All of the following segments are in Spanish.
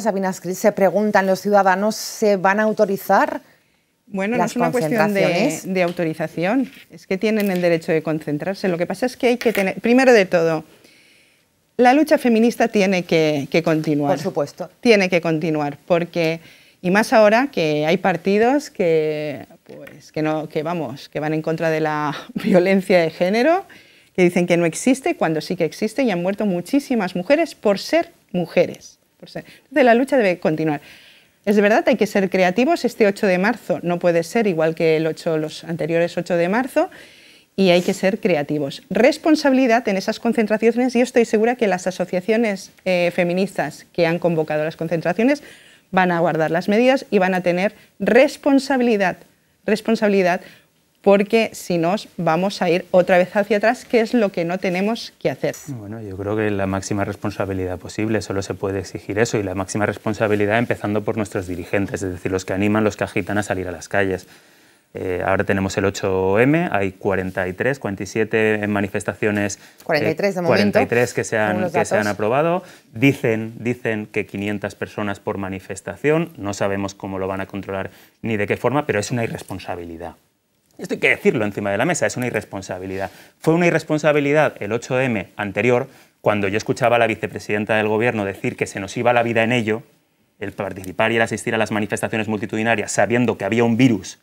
Sabina se preguntan los ciudadanos, ¿se van a autorizar? Bueno, no es una cuestión de, autorización, es que tienen el derecho de concentrarse. Lo que pasa es que hay que tener, primero de todo, la lucha feminista tiene que, continuar. Por supuesto. Tiene que continuar, porque, y más ahora que hay partidos que, pues, que, no, que, vamos, que van en contra de la violencia de género, que dicen que no existe, cuando sí que existe, y han muerto muchísimas mujeres por ser mujeres. Entonces la lucha debe continuar. Es verdad, hay que ser creativos. Este 8 de marzo no puede ser igual que el 8, los anteriores 8 de marzo y hay que ser creativos. Responsabilidad en esas concentraciones. Yo estoy segura que las asociaciones eh, feministas que han convocado las concentraciones van a guardar las medidas y van a tener responsabilidad. Responsabilidad porque si nos vamos a ir otra vez hacia atrás, ¿qué es lo que no tenemos que hacer. Bueno, yo creo que la máxima responsabilidad posible, solo se puede exigir eso, y la máxima responsabilidad empezando por nuestros dirigentes, es decir, los que animan, los que agitan a salir a las calles. Eh, ahora tenemos el 8M, hay 43, 47 manifestaciones. 43 de 43 eh, que se han, que se han aprobado. Dicen, dicen que 500 personas por manifestación. No sabemos cómo lo van a controlar ni de qué forma, pero es una irresponsabilidad esto hay que decirlo encima de la mesa, es una irresponsabilidad. Fue una irresponsabilidad el 8M anterior, cuando yo escuchaba a la vicepresidenta del Gobierno decir que se nos iba la vida en ello, el participar y el asistir a las manifestaciones multitudinarias sabiendo que había un virus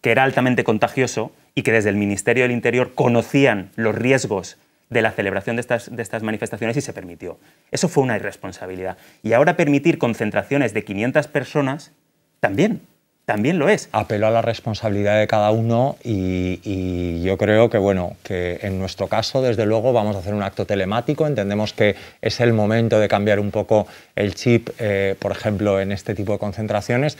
que era altamente contagioso y que desde el Ministerio del Interior conocían los riesgos de la celebración de estas, de estas, manifestaciones y se permitió. Eso fue una irresponsabilidad. Y ahora permitir concentraciones de 500 personas también también lo es. Apelo a la responsabilidad de cada uno y, yo creo que, bueno, que en nuestro caso, desde luego, vamos a hacer un acto telemático. Entendemos que es el momento de cambiar un poco el chip, eh, por ejemplo, en este tipo de concentraciones.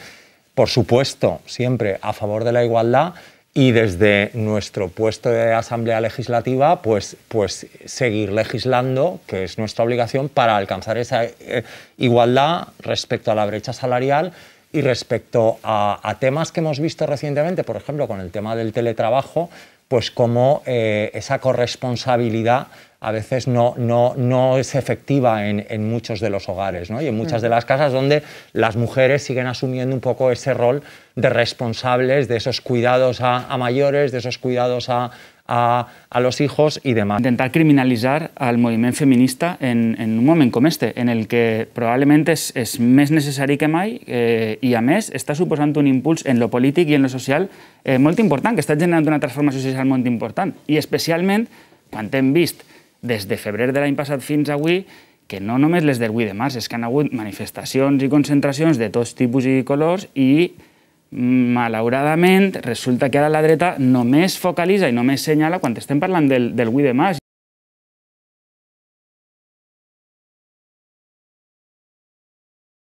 Por supuesto, siempre a favor de la igualdad y desde nuestro puesto de Asamblea Legislativa, pues, pues seguir legislando, que es nuestra obligación, para alcanzar esa eh, igualdad respecto a la brecha salarial y respecto a, temas que hemos visto recientemente, por ejemplo, con el tema del teletrabajo, pues cómo eh, esa corresponsabilidad a veces no, no, no es efectiva en, muchos de los hogares ¿no? y en muchas de las casas donde las mujeres siguen asumiendo un poco ese rol de responsables de esos cuidados a mayores, de esos cuidados a, a, a los hijos y demás. Intentar criminalizar al moviment feminista en, en un moment com este, en el que probablement és, és més necessari que mai eh, i, a més, està suposant un impuls en lo polític i en lo social eh, molt important, que està generant una transformació social molt important. I especialment quan hem vist des de febrer de l'any passat fins avui que no només les del 8 de març, és que han hagut manifestacions i concentracions de tots tipus i colors i malauradament, resulta que ara la dreta només focalitza i només senyala quan estem parlant del, del 8 de març.